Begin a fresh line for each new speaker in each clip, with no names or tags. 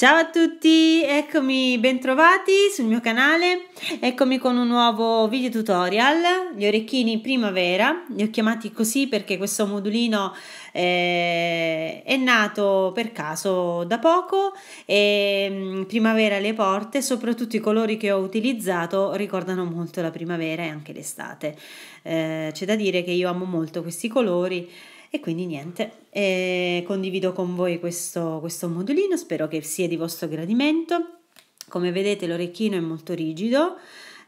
Ciao a tutti, eccomi bentrovati sul mio canale, eccomi con un nuovo video tutorial, gli orecchini primavera, li ho chiamati così perché questo modulino eh, è nato per caso da poco e mm, primavera le porte, soprattutto i colori che ho utilizzato ricordano molto la primavera e anche l'estate, eh, c'è da dire che io amo molto questi colori e quindi niente, eh, condivido con voi questo, questo modulino, spero che sia di vostro gradimento. Come vedete l'orecchino è molto rigido,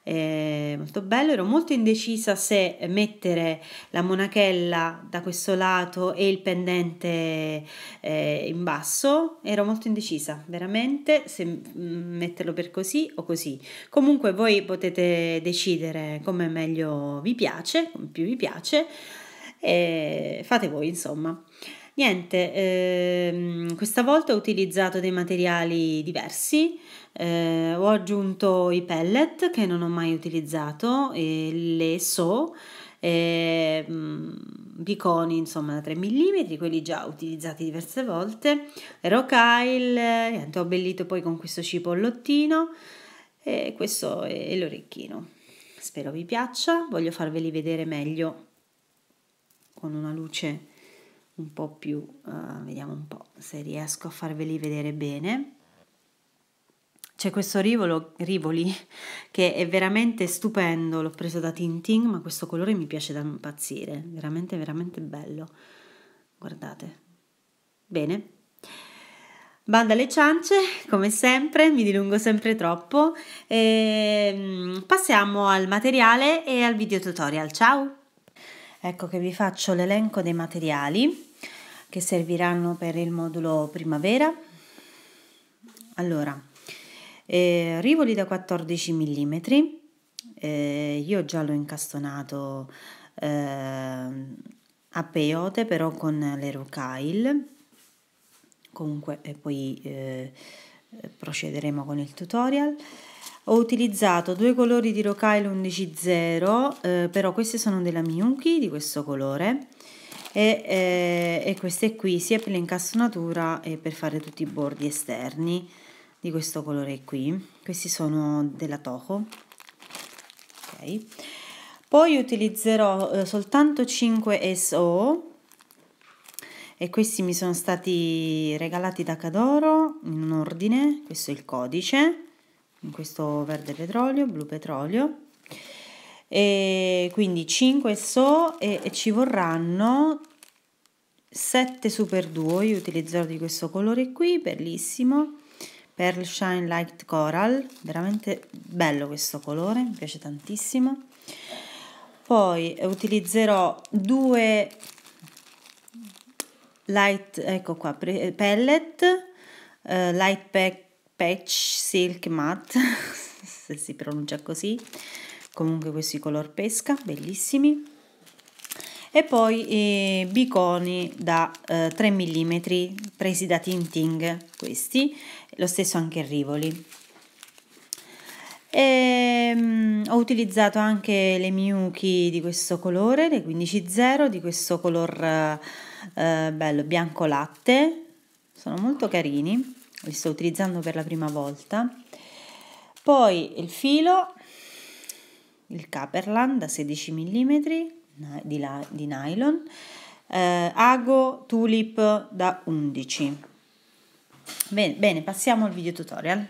eh, molto bello, ero molto indecisa se mettere la monachella da questo lato e il pendente eh, in basso, ero molto indecisa veramente se mm, metterlo per così o così. Comunque voi potete decidere come meglio vi piace, come più vi piace e fate voi insomma. Niente, ehm, questa volta ho utilizzato dei materiali diversi, eh, ho aggiunto i pellet che non ho mai utilizzato, le so, eh, biconi insomma da 3 mm, quelli già utilizzati diverse volte, rocaille, niente, ho abbellito poi con questo cipollottino e questo è l'orecchino. Spero vi piaccia, voglio farveli vedere meglio con una luce un po' più, uh, vediamo un po' se riesco a farveli vedere bene. C'è questo rivolo, Rivoli che è veramente stupendo, l'ho preso da Tinting, ma questo colore mi piace da impazzire, veramente veramente bello. Guardate. Bene. Banda alle ciance, come sempre, mi dilungo sempre troppo. E ehm, passiamo al materiale e al video tutorial. Ciao! Ecco che vi faccio l'elenco dei materiali che serviranno per il modulo primavera. Allora, eh, rivoli da 14 mm, eh, io già l'ho incastonato eh, a peyote però con l'Erocail, comunque poi eh, procederemo con il tutorial ho utilizzato due colori di Rocaille 11.0 eh, però queste sono della Miyuki di questo colore e, eh, e, queste qui sia per l'incastonatura e per fare tutti i bordi esterni di questo colore qui questi sono della Toho okay. poi utilizzerò eh, soltanto 5 SO e questi mi sono stati regalati da Cadoro in un ordine, questo è il codice in questo verde petrolio, blu petrolio. E quindi 5 SO e, e ci vorranno 7 Super 2, io utilizzerò di questo colore qui, bellissimo. Pearl Shine Light Coral, veramente bello questo colore, mi piace tantissimo. Poi utilizzerò due light, ecco qua, pellet, eh, light pack Patch Silk Matte, se si pronuncia così, comunque questi color pesca, bellissimi. E poi eh, biconi da eh, 3 mm presi da tinting, questi, lo stesso anche Rivoli. E, ehm, mh, ho utilizzato anche le miuchi di questo colore, le 15.0, di questo color eh, eh bello bianco latte, sono molto carini li sto utilizzando per la prima volta poi il filo il Caperland da 16 mm di, la, di nylon eh, ago tulip da 11 bene, bene passiamo al video tutorial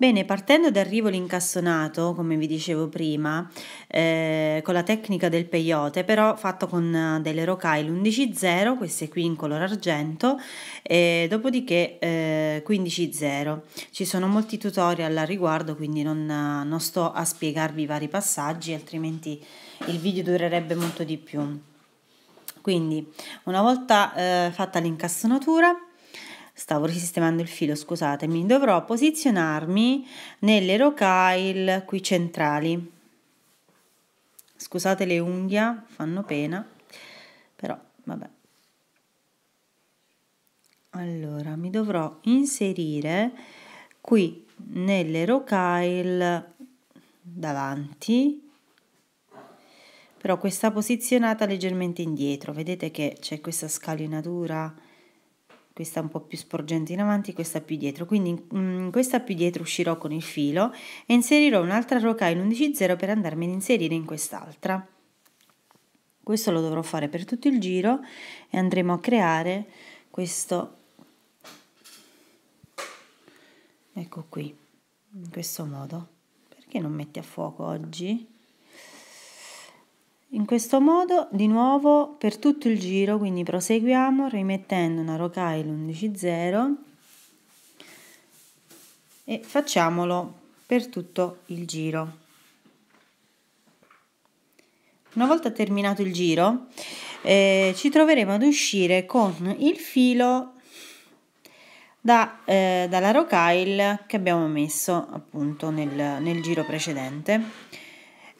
Bene, partendo dal rivolo incassonato, come vi dicevo prima, eh, con la tecnica del peyote, però fatto con eh, delle rocaille l'11-0, queste qui in color argento, e dopodiché eh, 15-0. Ci sono molti tutorial al riguardo, quindi non, non sto a spiegarvi i vari passaggi, altrimenti il video durerebbe molto di più. Quindi, una volta eh, fatta l'incassonatura, stavo risistemando il filo, scusatemi, dovrò posizionarmi nelle rocaille qui centrali. Scusate le unghie, fanno pena, però vabbè. Allora, mi dovrò inserire qui nelle rocaille davanti però questa posizionata leggermente indietro vedete che c'è questa scalinatura questa un po' più sporgente in avanti, questa più dietro. Quindi mh, mm, questa più dietro uscirò con il filo e inserirò un'altra roca in 11.0 per andarmi ad inserire in quest'altra. Questo lo dovrò fare per tutto il giro e andremo a creare questo, ecco qui, in questo modo. Perché non metti a fuoco oggi? In questo modo di nuovo per tutto il giro, quindi proseguiamo rimettendo una rocaille 11.0 e facciamolo per tutto il giro. Una volta terminato il giro eh, ci troveremo ad uscire con il filo da, eh, dalla rocaille che abbiamo messo appunto nel, nel giro precedente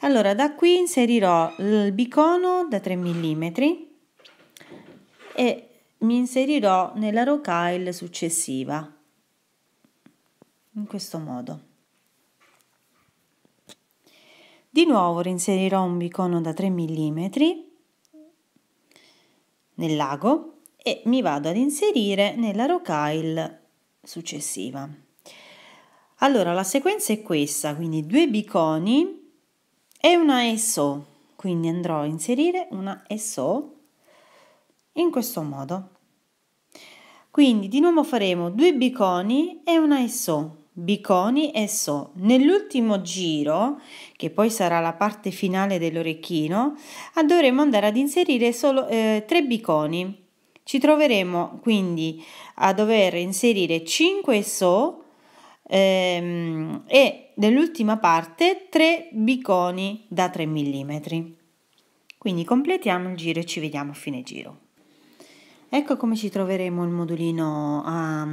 allora, da qui inserirò il bicono da 3 mm e mi inserirò nella rocaille successiva, in questo modo. Di nuovo reinserirò un bicono da 3 mm nel lago e mi vado ad inserire nella rocaille successiva. Allora, la sequenza è questa, quindi due biconi e una SO, quindi andrò a inserire una SO in questo modo. Quindi di nuovo faremo due biconi e una SO, biconi e so. Nell'ultimo giro, che poi sarà la parte finale dell'orecchino, dovremo andare ad inserire solo eh, tre biconi. Ci troveremo quindi a dover inserire 5 so ehm, e dell'ultima parte 3 biconi da 3 mm. Quindi completiamo il giro e ci vediamo a fine giro. Ecco come ci troveremo il modulino a,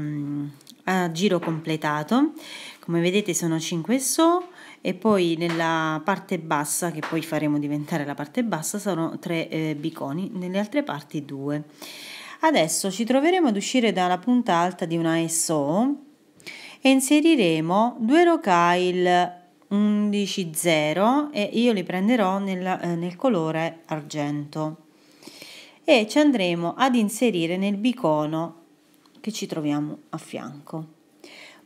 a giro completato. Come vedete sono 5 so e poi nella parte bassa, che poi faremo diventare la parte bassa, sono 3 eh, biconi, nelle altre parti 2. Adesso ci troveremo ad uscire dalla punta alta di una SO e inseriremo due rocaille 11.0 e io li prenderò nel, eh, nel colore argento e ci andremo ad inserire nel bicono che ci troviamo a fianco.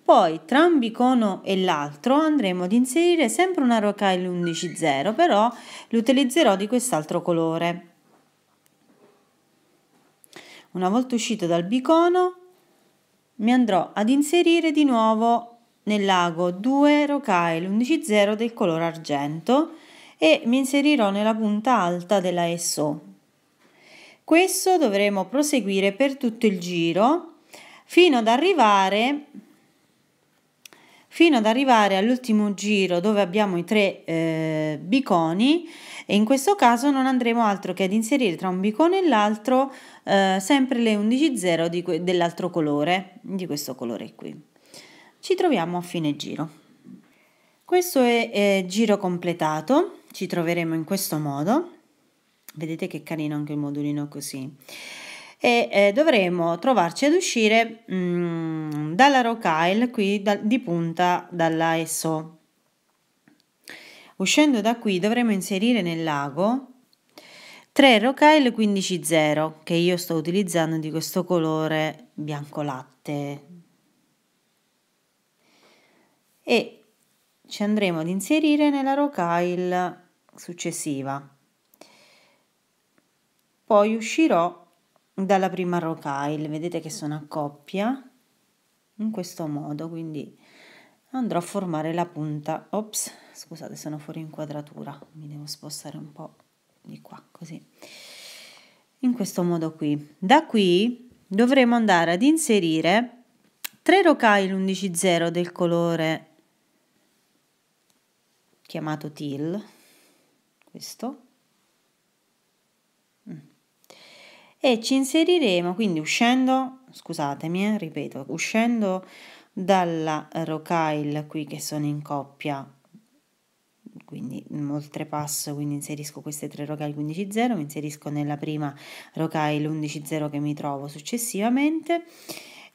Poi tra un bicono e l'altro andremo ad inserire sempre una rocaille 11.0 però l'utilizzerò di quest'altro colore. Una volta uscito dal bicono mi andrò ad inserire di nuovo nel lago 2 rocaille l'11.0 del colore argento e mi inserirò nella punta alta della SO. Questo dovremo proseguire per tutto il giro fino ad arrivare fino ad arrivare all'ultimo giro dove abbiamo i tre eh, biconi e in questo caso non andremo altro che ad inserire tra un bicone e l'altro eh, sempre le 11.0 dell'altro colore, di questo colore qui. Ci troviamo a fine giro. Questo è eh, giro completato, ci troveremo in questo modo. Vedete che carino anche il modulino così. E eh, dovremo trovarci ad uscire mh, mm, dalla rocaille qui da, di punta dalla ESO Uscendo da qui dovremo inserire nel lago 3 Rocaille 15.0 che io sto utilizzando di questo colore bianco latte e ci andremo ad inserire nella Rocaille successiva. Poi uscirò dalla prima Rocaille, vedete che sono a coppia in questo modo, quindi andrò a formare la punta. Ops scusate sono fuori inquadratura mi devo spostare un po' di qua così in questo modo qui da qui dovremo andare ad inserire 3 rocai l'11.0 del colore chiamato teal questo mm. e ci inseriremo quindi uscendo scusatemi eh, ripeto uscendo dalla rocaille qui che sono in coppia quindi un oltrepasso, quindi inserisco queste tre rocaille 15 mi inserisco nella prima rocaille 11.0 che mi trovo successivamente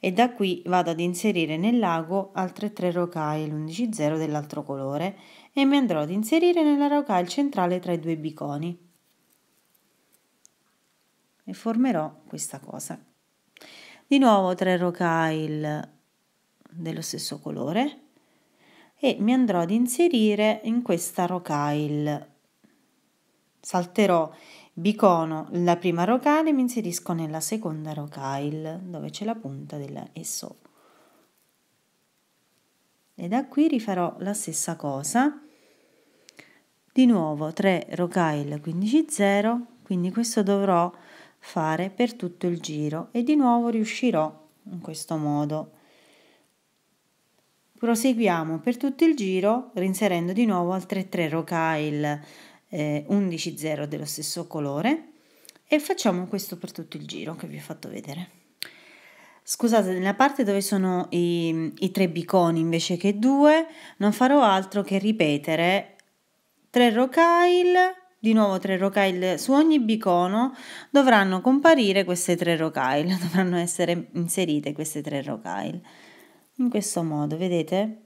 e da qui vado ad inserire nel lago altre tre rocaille 11.0 dell'altro colore e mi andrò ad inserire nella rocaille centrale tra i due biconi e formerò questa cosa di nuovo tre rocaille dello stesso colore e mi andrò ad inserire in questa rocaille. Salterò, bicono la prima rocaille e mi inserisco nella seconda rocaille dove c'è la punta della SO. E da qui rifarò la stessa cosa. Di nuovo 3 rocaille 15 0, quindi questo dovrò fare per tutto il giro e di nuovo riuscirò in questo modo. Proseguiamo per tutto il giro inserendo di nuovo altre tre rocaille eh, 11 dello stesso colore e facciamo questo per tutto il giro che vi ho fatto vedere. Scusate, nella parte dove sono i, i tre biconi invece che due, non farò altro che ripetere tre rocaille, di nuovo tre rocaille su ogni bicono, dovranno comparire queste tre rocaille, dovranno essere inserite queste tre rocaille in questo modo, vedete?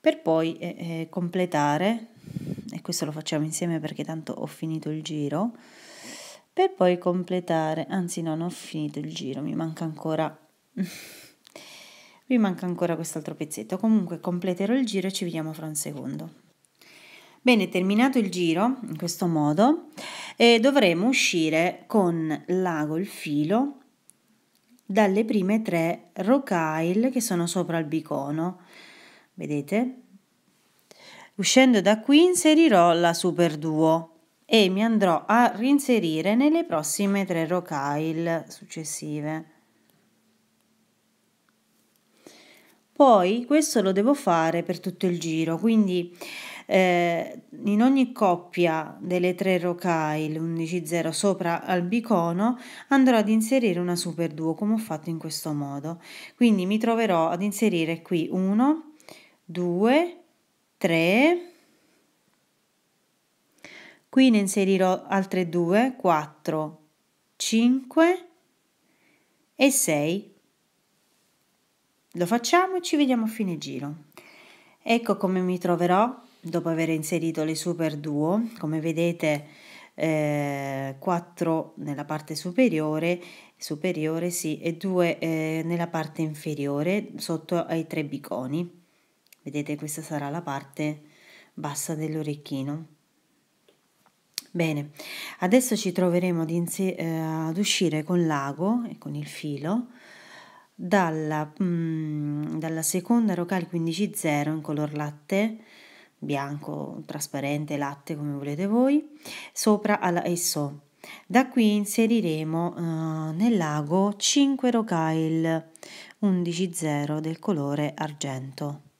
Per poi eh, eh, completare, e questo lo facciamo insieme perché tanto ho finito il giro, per poi completare, anzi no, non ho finito il giro, mi manca ancora... mi manca ancora quest'altro pezzetto, comunque completerò il giro e ci vediamo fra un secondo. Bene, terminato il giro, in questo modo, eh, dovremo uscire con l'ago il filo dalle prime tre rocaille che sono sopra il bicono. Vedete? Uscendo da qui inserirò la super duo e mi andrò a reinserire nelle prossime tre rocaille successive. Poi questo lo devo fare per tutto il giro, quindi eh, in ogni coppia delle tre rocaille, l11 sopra al bicono, andrò ad inserire una super 2 come ho fatto in questo modo. Quindi mi troverò ad inserire qui 1, 2, 3, qui ne inserirò altre 2, 4, 5 e 6. Lo facciamo e ci vediamo a fine giro. Ecco come mi troverò dopo aver inserito le super duo come vedete eh, 4 nella parte superiore superiore sì e 2 eh, nella parte inferiore sotto ai tre biconi vedete questa sarà la parte bassa dell'orecchino bene adesso ci troveremo eh, ad uscire con l'ago e con il filo dalla, mh, mm, dalla seconda rocale 15.0 in color latte bianco, trasparente, latte come volete voi, sopra alla ESO. Da qui inseriremo eh, nel lago 5 rocail 11-0 del colore argento.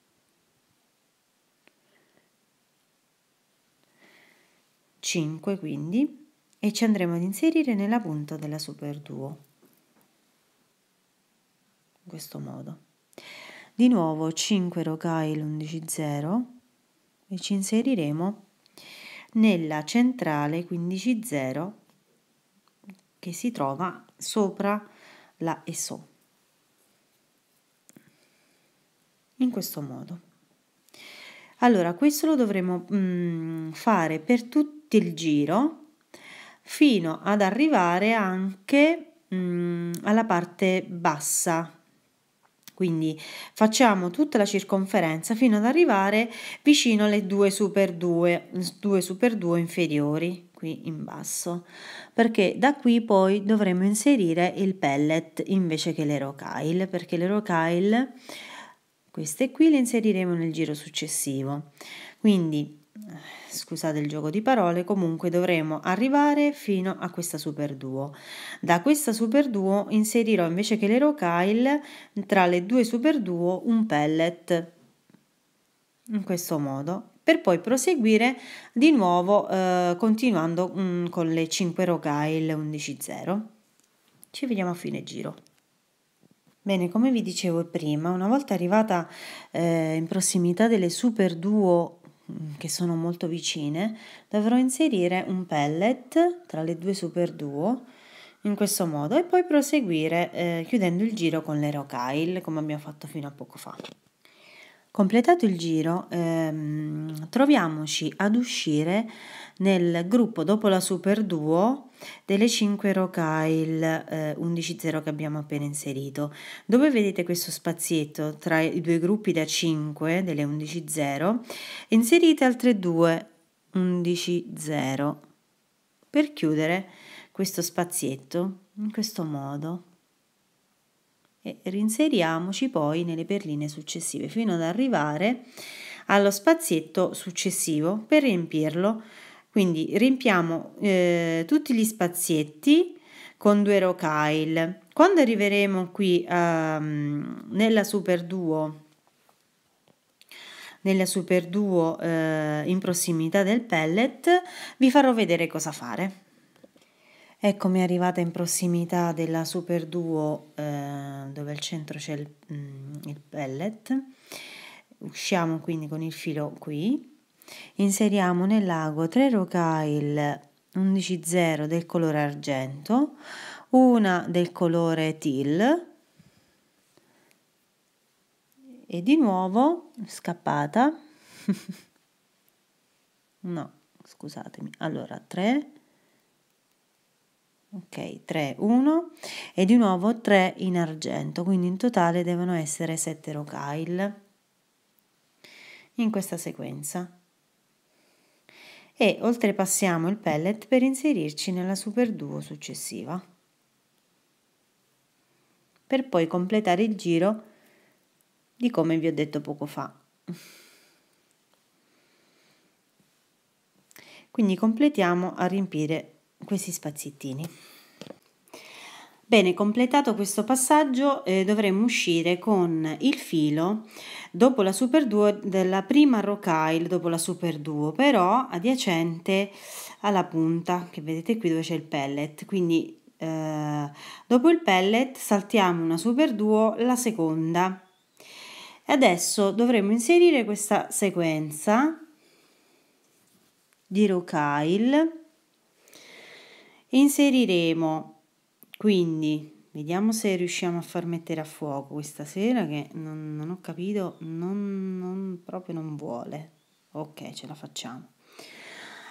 quindi e ci andremo ad inserire nella punta della super duo in questo modo di nuovo 5 rocaille 11 0 e ci inseriremo nella centrale 15.0 che si trova sopra la ESO. In questo modo. Allora, questo lo dovremo mm, fare per tutto il giro fino ad arrivare anche mm, alla parte bassa quindi facciamo tutta la circonferenza fino ad arrivare vicino alle 2 super 2, 2 super 2 inferiori qui in basso perché da qui poi dovremo inserire il pellet invece che le rocaille, perché le rocaille queste qui le inseriremo nel giro successivo quindi scusate il gioco di parole, comunque dovremo arrivare fino a questa super duo. Da questa super duo inserirò invece che l'Erocail tra le due super duo un pellet in questo modo per poi proseguire di nuovo eh, continuando mh, mm, con le 5 Rogail 11.0. Ci vediamo a fine giro. Bene, come vi dicevo prima, una volta arrivata eh, in prossimità delle super duo Mm, che sono molto vicine, dovrò inserire un pellet tra le due super duo in questo modo e poi proseguire eh, chiudendo il giro con le rocaille come abbiamo fatto fino a poco fa. Completato il giro, ehm, troviamoci ad uscire nel gruppo dopo la Super Duo delle 5 Rocail eh, 11.0 che abbiamo appena inserito, dove vedete questo spazietto tra i due gruppi da 5 delle 11.0, inserite altre due 11.0 per chiudere questo spazietto in questo modo e rinseriamoci poi nelle perline successive fino ad arrivare allo spazietto successivo per riempirlo. Quindi riempiamo eh, tutti gli spazietti con due rocaille. Quando arriveremo qui ehm, nella super duo nella super duo eh, in prossimità del pellet vi farò vedere cosa fare. Eccomi arrivata in prossimità della Super Duo eh, dove al centro c'è il, mm, il, pellet. Usciamo quindi con il filo qui. Inseriamo nell'ago 3 rocaille 11.0 del colore argento, una del colore teal e di nuovo scappata. no, scusatemi. Allora 3 ok 3 1 e di nuovo 3 in argento quindi in totale devono essere 7 rocaille in questa sequenza e oltrepassiamo il pellet per inserirci nella super duo successiva per poi completare il giro di come vi ho detto poco fa quindi completiamo a riempire questi spazzettini. Bene, completato questo passaggio eh, dovremmo uscire con il filo dopo la super duo della prima rocaille, dopo la super duo però adiacente alla punta che vedete qui dove c'è il pellet, quindi eh, dopo il pellet saltiamo una super duo la seconda. Adesso dovremo inserire questa sequenza di rocaille Inseriremo quindi, vediamo se riusciamo a far mettere a fuoco questa sera che non, non ho capito, non, non, proprio non vuole. Ok, ce la facciamo.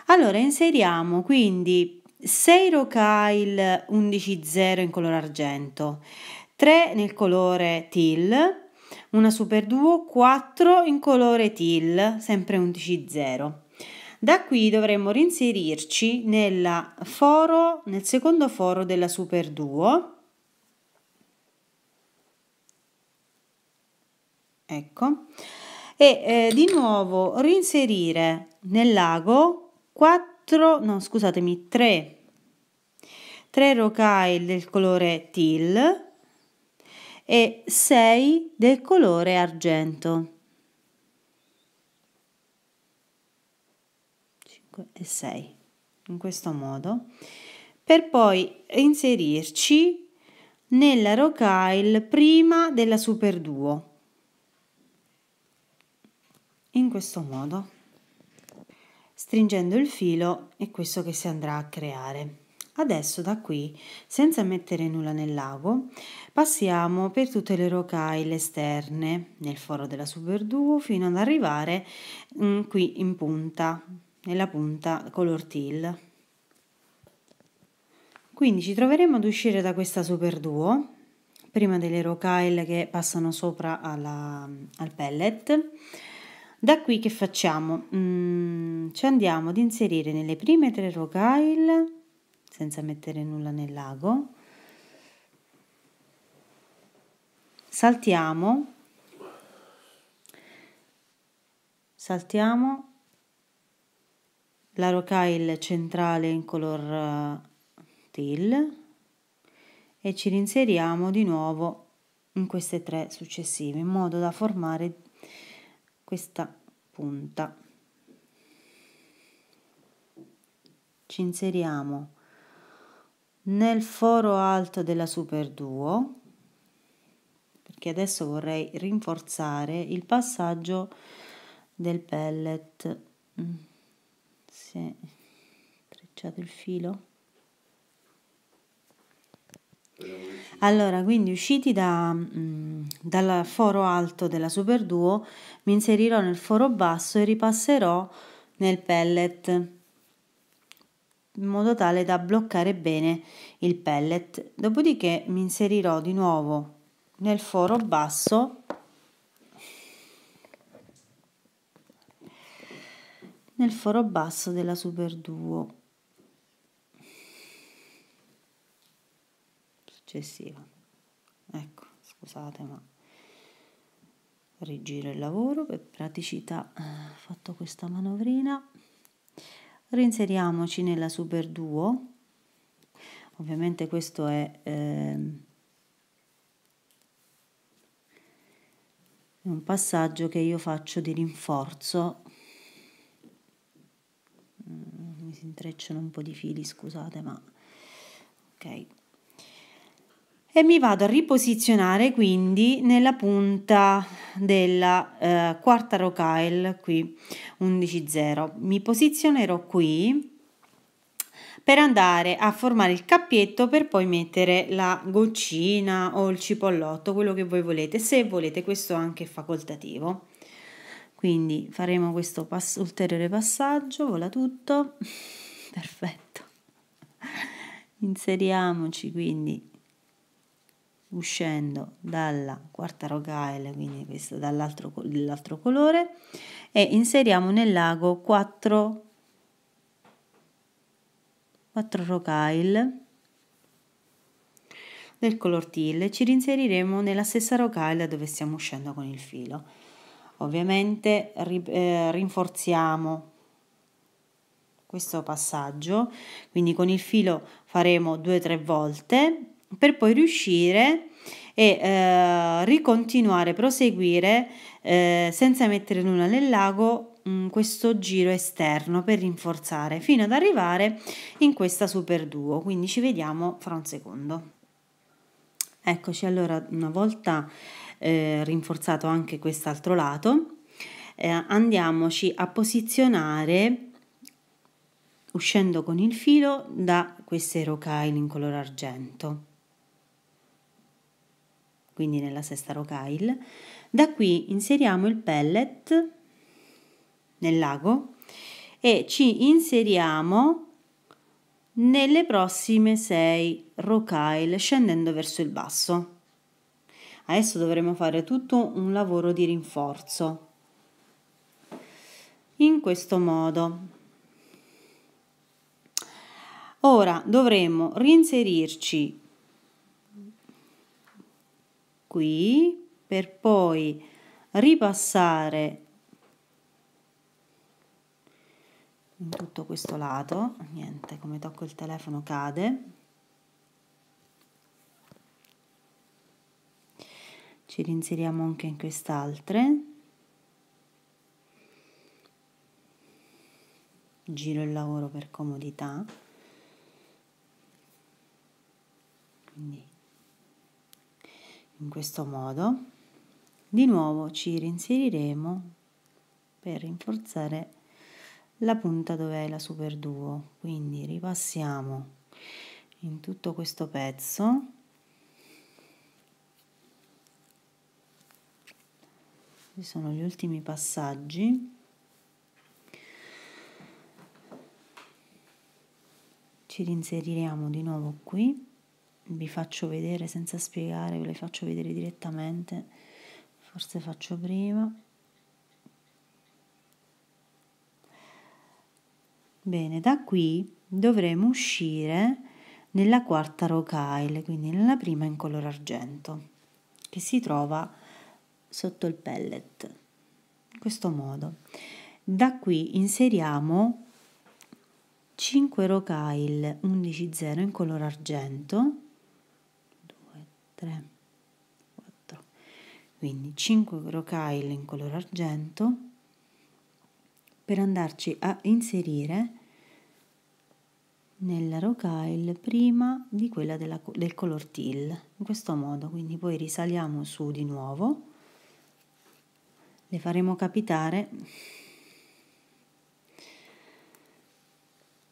Allora, inseriamo quindi 6 Rocail 11.0 in colore argento, 3 nel colore teal, una Super Duo 4 in colore teal, sempre 11.0. Da qui dovremmo rinserirci nel, foro, nel secondo foro della super duo. Ecco. E eh, di nuovo rinserire nel lago 4, no scusatemi, 3 3 rocaille del colore teal e 6 del colore argento. e 6, in questo modo, per poi inserirci nella rocaille prima della super duo, in questo modo, stringendo il filo è questo che si andrà a creare. Adesso da qui, senza mettere nulla nell'ago passiamo per tutte le rocaille esterne nel foro della Super Duo fino ad arrivare mh, mm, qui in punta nella punta color teal quindi ci troveremo ad uscire da questa super duo prima delle rocaille che passano sopra alla, al pellet da qui che facciamo? Mm, ci andiamo ad inserire nelle prime tre rocaille senza mettere nulla nel lago saltiamo saltiamo la rocaille centrale in color eh, teal e ci rinseriamo di nuovo in queste tre successive in modo da formare questa punta ci inseriamo nel foro alto della super duo perché adesso vorrei rinforzare il passaggio del pellet mm si è intrecciato il filo allora, quindi usciti da, mh, mm, dal foro alto della Super Duo, mi inserirò nel foro basso e ripasserò nel pellet in modo tale da bloccare bene il pellet. Dopodiché mi inserirò di nuovo nel foro basso nel foro basso della Super Duo. Successiva. Ecco, scusate ma rigiro il lavoro per praticità eh, ho fatto questa manovrina reinseriamoci nella super duo ovviamente questo è eh, un passaggio che io faccio di rinforzo si intrecciano un po' di fili, scusate, ma ok. E mi vado a riposizionare quindi nella punta della eh, quarta rocaille, qui 11.0. Mi posizionerò qui per andare a formare il cappietto per poi mettere la goccina o il cipollotto, quello che voi volete, se volete questo anche facoltativo. Quindi faremo questo pass- ulteriore passaggio, vola tutto, perfetto. Inseriamoci quindi uscendo dalla quarta rocaille quindi questo dall'altro, dall'altro colore, e inseriamo nel lago 4, 4 rogail del color teal ci rinseriremo nella stessa rocaille dove stiamo uscendo con il filo Ovviamente eh, rinforziamo questo passaggio, quindi con il filo faremo 2 tre volte per poi riuscire e eh, ricontinuare, proseguire eh, senza mettere nulla nel lago mm, questo giro esterno per rinforzare fino ad arrivare in questa super duo quindi ci vediamo fra un secondo eccoci allora una volta eh, rinforzato anche quest'altro lato, eh, andiamoci a posizionare uscendo con il filo da queste rocaille in color argento quindi nella sesta rocaille da qui inseriamo il pellet nel lago e ci inseriamo nelle prossime 6 rocaille scendendo verso il basso Adesso dovremo fare tutto un lavoro di rinforzo. In questo modo. Ora dovremo reinserirci qui per poi ripassare in tutto questo lato, niente, come tocco il telefono cade, ci rinseriamo anche in quest'altra giro il lavoro per comodità quindi in questo modo di nuovo ci rinseriremo per rinforzare la punta dove è la super duo quindi ripassiamo in tutto questo pezzo questi sono gli ultimi passaggi ci rinseriamo di nuovo qui vi faccio vedere senza spiegare ve le faccio vedere direttamente forse faccio prima bene da qui dovremo uscire nella quarta rocaille quindi nella prima in colore argento che si trova sotto il pellet. In questo modo. Da qui inseriamo 5 rocail 110 in color argento. 2, 3, 4. Quindi 5 rocail in color argento per andarci a inserire nella rocaille prima di quella della, del color teal in questo modo quindi poi risaliamo su di nuovo le faremo capitare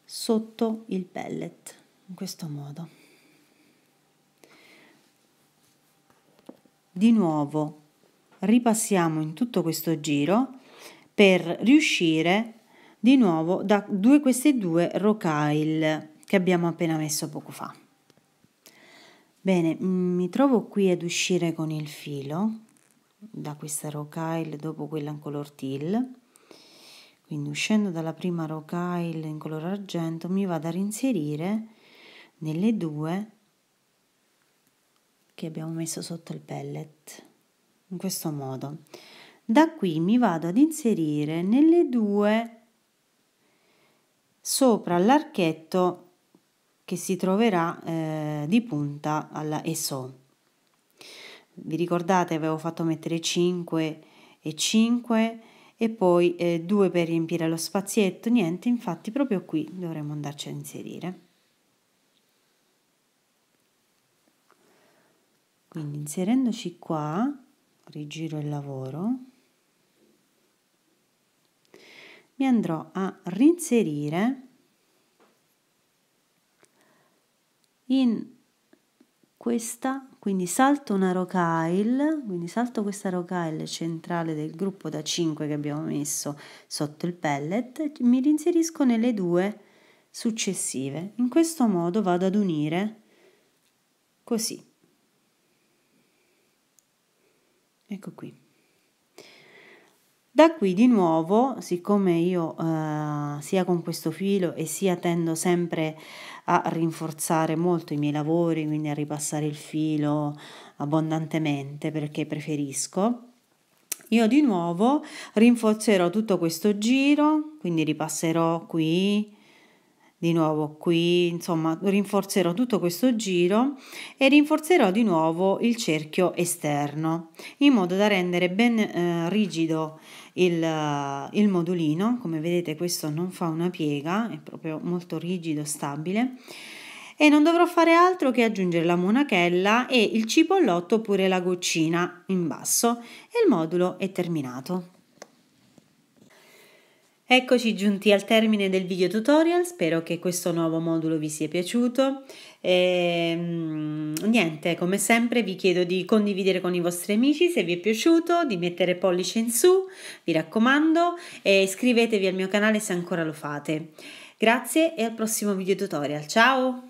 sotto il pellet in questo modo di nuovo ripassiamo in tutto questo giro per riuscire di nuovo da due, queste due rocaille che abbiamo appena messo poco fa bene mi trovo qui ad uscire con il filo da questa rocaille dopo quella in color teal quindi uscendo dalla prima rocaille in color argento mi vado a reinserire nelle due che abbiamo messo sotto il pellet in questo modo da qui mi vado ad inserire nelle due sopra l'archetto che si troverà eh, di punta alla ESO vi ricordate avevo fatto mettere 5 e 5 e poi eh, 2 per riempire lo spazietto, niente, infatti proprio qui dovremmo andarci a inserire. Quindi inserendoci qua, rigiro il lavoro, mi andrò a rinserire in questa quindi salto una rocaille, quindi salto questa rocaille centrale del gruppo da 5 che abbiamo messo sotto il pellet, mi rinserisco nelle due successive. In questo modo vado ad unire così. Ecco qui. Da qui di nuovo, siccome io eh, sia con questo filo e sia tendo sempre a rinforzare molto i miei lavori, quindi a ripassare il filo abbondantemente perché preferisco. Io di nuovo rinforzerò tutto questo giro, quindi ripasserò qui, di nuovo qui, insomma, rinforzerò tutto questo giro e rinforzerò di nuovo il cerchio esterno in modo da rendere ben eh, rigido il, il modulino. Come vedete questo non fa una piega, è proprio molto rigido, stabile e non dovrò fare altro che aggiungere la monachella e il cipollotto oppure la goccina in basso e il modulo è terminato. Eccoci giunti al termine del video tutorial, spero che questo nuovo modulo vi sia piaciuto. E, ehm, niente, come sempre vi chiedo di condividere con i vostri amici se vi è piaciuto, di mettere pollice in su, vi raccomando, e iscrivetevi al mio canale se ancora lo fate. Grazie e al prossimo video tutorial, ciao!